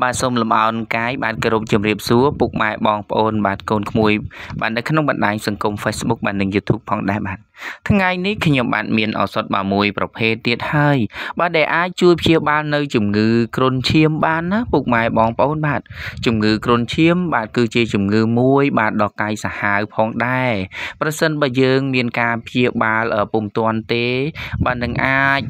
បាទសូមលំអោនកាយបាទគោរពជម្រាបសួរពុកម៉ែបងប្អូន បាទកូនក្មួយបាទនៅក្នុងបណ្ដាញសង្គម Facebook បាទនិង YouTube ផងដែរបាទថ្ងៃនេះខ្ញុំបាទមានឱសថបាទមួយប្រភេទទៀតហើយបាទដែលអាចជួយព្យាបាលនៅ ជំងឺគ្រុនឈាមបានណាពុកម៉ែបងប្អូនបាទជំងឺគ្រុនឈាម បាទគឺជាជំងឺមួយ បាទដល់កាយសាហាវផងដែរប្រសិនបើយើងមានការព្យាបាលពុំទាន់ទេបាទនឹងអាច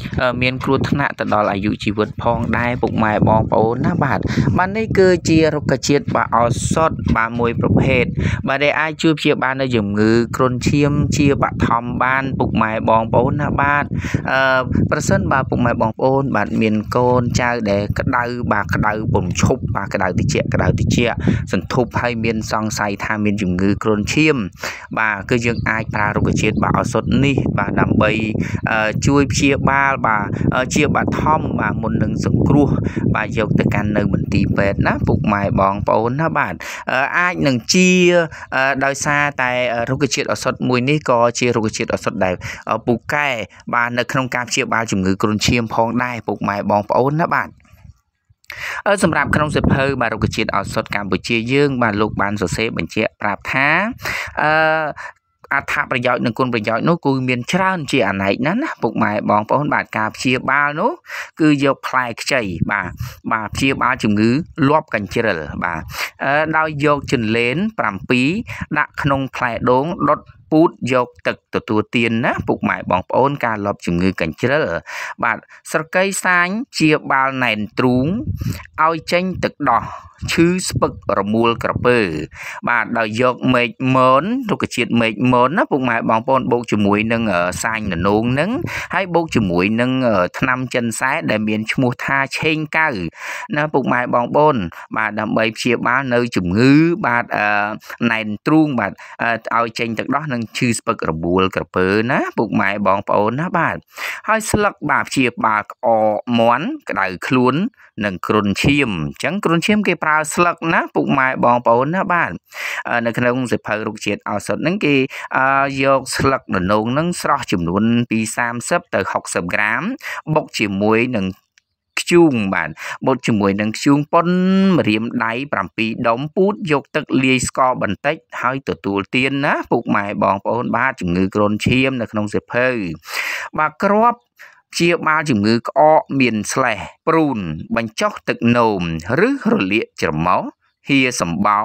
មានគ្រោះថ្នាក់ទៅដល់អាយុជីវិតផងដែរពុកម៉ែបងប្អូនណាបាទបាទនេះគឺជារុក្ខជាតិបាទឱសថបាទមួយប្រភេទបាទដែលអាចជួយព្យាបាលនៅជំងឺគ្រុនឈាម ជាបឋមបាន ពុកម៉ែបងប្អូនណាបាទអឺប្រសិន បាទពុកម៉ែបងប្អូន បាទមានកូនចៅ ដែលក្តៅបាទក្តៅពុំឈប់បាទក្តៅតិចក្តៅតិចសន្ធប់ហើយមានសង្ស័យថាមានជំងឺគ្រុនឈាម បាទគឺយើងអាចប្រើរុក្ខជាតិបាទឱសថនេះបាទដើម្បីជួយព្យាបាលបាទជាបឋមបាទមុននឹង សង្គ្រោះ បាទយកទៅកាន់នៅមទីពេទ្យណាពុកម៉ែបងប្អូនណាបាទអាចនឹងជាដោយសារតែរុក្ខជាតិឱសថមួយនេះក៏ជារុក្ខជាតិឱសថដែលពូកែបាទនៅក្នុងការព្យាបាលជំងឺគ្រុនឈាមផងដែរពុកម៉ែបងប្អូនណាបាទសម្រាប់ក្នុងសិភៅបាទរុក្ខជាតិឱសថកម្ពុជាយើង បាទលោក បានសរសេរបញ្ជាក់ប្រាប់ថាអឺអត្ថប្រយោជន៍និងគុណប្រយោជន៍នោះគឺមានច្រើនជាអណែកណាស់ណាពុកម៉ែបងប្អូនបាទការព្យាបាលនោះ គឺយកផ្លែខ្ចីបាទបាទព្យាបាលជំងឺ លាប់កញ្ជ្រិលបាទដោយយកចន្លេន7ដាក់ក្នុងផ្លែដូងដុតពូតយកទឹកទទួលទានណាពុកម៉ែបងប្អូនការលប់ជំងឺកញ្ជ្រឹលបាទស្រកីសាញជាបាលណែនទ្រូងឲ្យចេញទឹកដោះឈឺស្ពឹករមួលក្រពើបាទដោយយកមេឃមនរុក្ខជាតិមេឃមនណាពុកម៉ែបងប្អូនបូកជាមួយនឹងសាញដនងនឹងហើយបូកជាមួយនឹងថ្នាំចិនសែដែលមានឈ្មោះថាឆេងកៅណាពុកម៉ែបងប្អូនបាទដើម្បីព្យាបាលនៅជំងឺបាទណែនទ្រូងបាទឲ្យចេញទឹកដោះនឹងឈឺស្ពឹករបួលក្រពើណាពុកម៉ែបងប្អូនណាបាទហើយស្លឹកបាទព្យាបាលក្អកមាន់ក្តៅខ្លួន និងគ្រុនឈាមអញ្ចឹងគ្រុនឈាមគេប្រើស្លឹកណា ពុកម៉ែបងប្អូនណាបាទនៅក្នុង សិភៅរុក្ខជាតិឱសថហ្នឹងគេយក ស្លឹកដនងហ្នឹងស្រស់ចំនួន ពី30ទៅ60ក្រាមបុកជាមួយនឹងធ្យូងបាទបុតជាមួយនឹងធ្យូងប៉ុនម្រាមដៃ7ដុំពូតយក ទឹកលាយស្ករបន្តិចហើយទទួលទានណា ពុកម៉ែបងប្អូនបាទជំងឺគ្រុនឈាមនៅក្នុងសិភៅបាទក្របព្យាបាលជំងឺក្អកមានស្លេះព្រូនបញ្ចុះទឹកនោមឬរលាកច្រមុះហៀសម្បោវ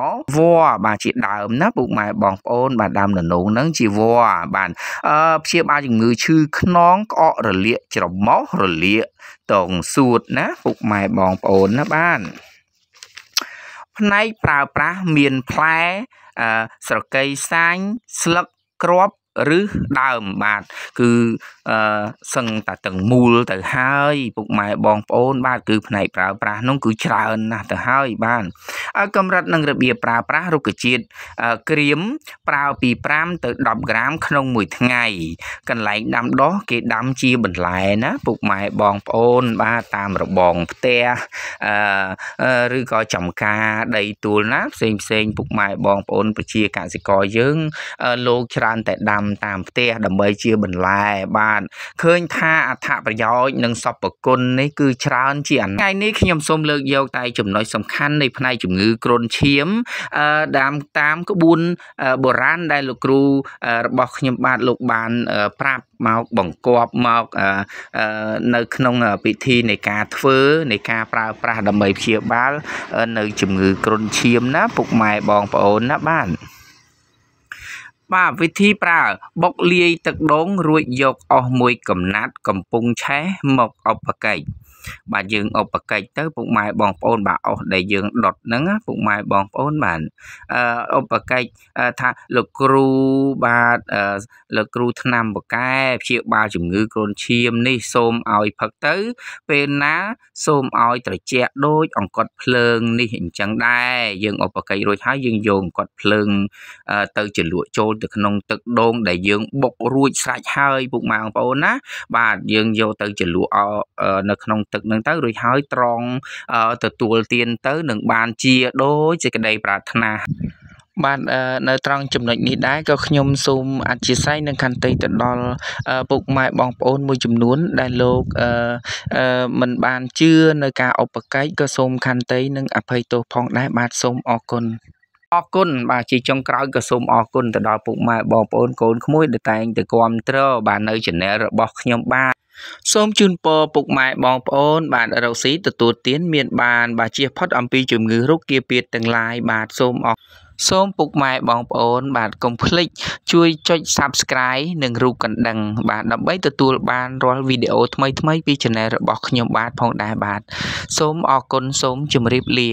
ល់បាទជាដើមណាពុកម៉ែបងប្អូនបាទដើមដនងហ្នឹងជាវល់បាទអឺព្យាបាលជំងឺឈឺខ្នងក្អករលាក ច្រមុះរលាកតងសួតណាពុកម៉ែបងប្អូនណាបាទផ្នែកប្រើប្រាស់មានផ្លែអឺស្រកីសាញ់ស្លឹកក្របឬដើមបាទគឺអឺសឹងតែទាំងមូលទៅហើយពុកម៉ែបងប្អូន បាទគឺផ្នែកប្រើប្រាស់នោះគឺច្រើនណាស់ទៅហើយបាទកម្រិតនិងរបៀបប្រើប្រាស់រុក្ខជាតិក្រៀមប្រើពី5ទៅ10ក្រាម ក្នុងមួយថ្ងៃ កន្លែងដាំដុះគេដាំជាបន្លែណា ពុកម៉ែបងប្អូន បាទតាមរបងផ្ទះអឺឬក៏ចំការ ដី ទួលណាផ្សេងផ្សេង ពុកម៉ែបងប្អូនប្រជាកសិករយើង លោកច្រើន តែដាំតាមផ្ទះដើម្បីជាបន្លែបានឃើញ ថាអត្ថប្រយោជន៍និងសពគុណនេះគឺច្រើនជាអាណិតថ្ងៃនេះខ្ញុំសូមលើកយកតែចំណុចសំខាន់នៃផ្នែកជំងឺគ្រុនឈាមអឺតាមតាមក្បួនបុរាណដែលលោកគ្រូរបស់ខ្ញុំបាទលោកបាន ប្រាប់មកបង្គាប់មកនៅក្នុងពិធីនៃការធ្វើ នៃការប្រើប្រាស់ដើម្បីព្យាបាល នៅ ជំងឺគ្រុនឈាមណាពុកម៉ែបងប្អូនណាបាទបាទវិធីប្រើបុកលាយទឹកដូងរួចយកអស់មួយកំណាត់កំពុងឆេះមកអបកិច្ចបាទយើងឧបកិច្ចទៅពុកម៉ែបងប្អូន បាទអស់ដែលយើងដុតហ្នឹងពុកម៉ែបងប្អូនបាទអឧបកិច្ចថាលោកគ្រូបាទលោកគ្រូឆ្នាំបកែព្យាបាលជំងឺគ្រុនឈាមនេះសូមឲ្យផឹកទៅ ពេលណាសូមឲ្យត្រជាក់ដូចអង្កត់ភ្លើង នេះអញ្ចឹងដែរយើងឧបកិច្ចរួចហើយយើងយកអង្កត់ភ្លើងទៅជលក់ចូលទៅក្នុងទឹកដូងដែលយើងបុករួចស្រេចហើយពុកម៉ែបងប្អូនណាបាទយើងយកទៅជ្រលក់នៅក្នុងទឹកនឹងទៅរួចហើយត្រង់ទទួលទានទៅនឹងបានជាដូចសេចក្តីប្រាថ្នាបាទនៅត្រង់ចំណុចនេះដែរក៏ខ្ញុំសូមអធិស្ឋាននឹងខន្តីទៅដល់ពុកម៉ែបងប្អូនមួយចំនួនដែលលោកមិនបានជឿនៅការឧបកិច្ចក៏សូមខន្តីនឹងអភ័យទោសផងដែរបាទសូមអរគុណអរគុណបាទជាចុងក្រោយក៏សូមអរគុណទៅដល់ពុកម៉ែបងប្អូនកូនក្មួយដែលតែងតែគាំទ្របាទនៅ channel របស់ខ្ញុំបាទសូមជូនពរពុកម៉ែបងប្អូនបាទរកស៊ីទទួលទានមានបានបាទជៀសផុតអំពីជំងឺរោគគាពាធទាំងឡាយបាទសូមអរសូមពុកម៉ែបងប្អូនបាទកុំភ្លេចជួយចុច Subscribe និងរូបកណ្ដឹងបាទដើម្បីទទួលបានរាល់វីដេអូថ្មីៗពី Channel របស់ខ្ញុំបាទផងដែរបាទសូមអរគុណសូមជម្រាបលា